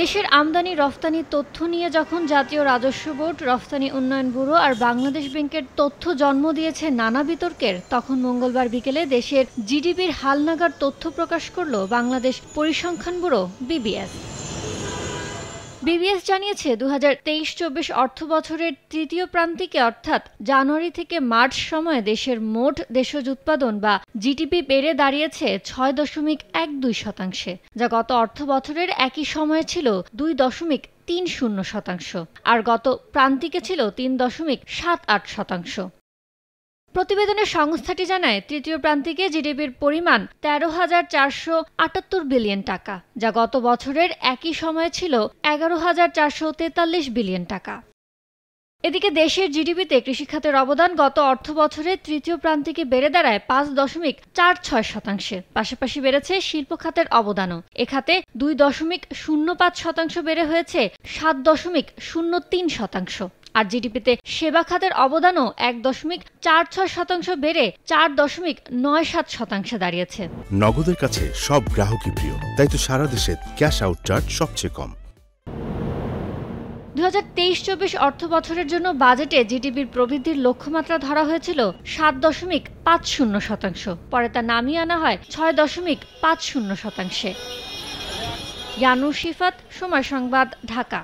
দেশের আমদানি রফতানি তথ্য নিয়ে যখন জাতীয় রাজস্ব বোর্ড রফতানি উন্নয়ন ব্যুরো আর বাংলাদেশ ব্যাংকের তথ্য জন্ম দিয়েছে নানা বিতর্কের তখন মঙ্গলবার বিকেলে দেশের জিডিপির হালনাগার তথ্য প্রকাশ করল বাংলাদেশ পরিসংখ্যান ব্যুরো বিবিএস বিবিএস জানিয়েছে দু হাজার তেইশ চব্বিশ অর্থ বছরের তৃতীয় প্রান্তিকে অর্থাৎ জানুয়ারি থেকে মার্চ সময়ে দেশের মোট দেশজ উৎপাদন বা জিডিপি বেড়ে দাঁড়িয়েছে ছয় দশমিক এক দুই শতাংশে যা গত অর্থ বছরের একই সময়ে ছিল দুই দশমিক তিন শূন্য শতাংশ আর গত প্রান্তিকে ছিল তিন দশমিক সাত আট শতাংশ প্রতিবেদনে সংস্থাটি জানায় তৃতীয় প্রান্তিকে জিডিপির পরিমাণ তেরো হাজার চারশো আটাত্তর বিলিয়ন টাকা যা গত বছরের একই সময়ে ছিল এগারো হাজার চারশো তেতাল্লিশ বিলিয়ন টাকা এদিকে দেশের জিডিপিতে কৃষিখাতের অবদান গত অর্থ বছরে তৃতীয় প্রান্তিকে বেড়ে দাঁড়ায় পাঁচ দশমিক চার ছয় শতাংশে পাশাপাশি বেড়েছে শিল্প খাতের অবদানও এ খাতে দুই দশমিক শূন্য পাঁচ শতাংশ বেড়ে হয়েছে সাত দশমিক শূন্য তিন শতাংশ আর জিডিপিতে সেবা খাতের অবদানও এক দশমিক চার ছয় শতাংশ বেড়ে চার দশমিক নয় সাত শতাংশে দাঁড়িয়েছে নগদের কাছে সব গ্রাহকই প্রিয় তাই তো সারা দেশে ক্যাশ আউট চার্জ সবচেয়ে কম দু হাজার তেইশ চব্বিশ অর্থ বছরের জন্য বাজেটে জিডিপির প্রবৃদ্ধির লক্ষ্যমাত্রা ধরা হয়েছিল সাত দশমিক পাঁচ শূন্য শতাংশ পরে তা নামিয়ে আনা হয় ছয় দশমিক পাঁচ শূন্য শতাংশে ইয়ানু শিফাত সময় সংবাদ ঢাকা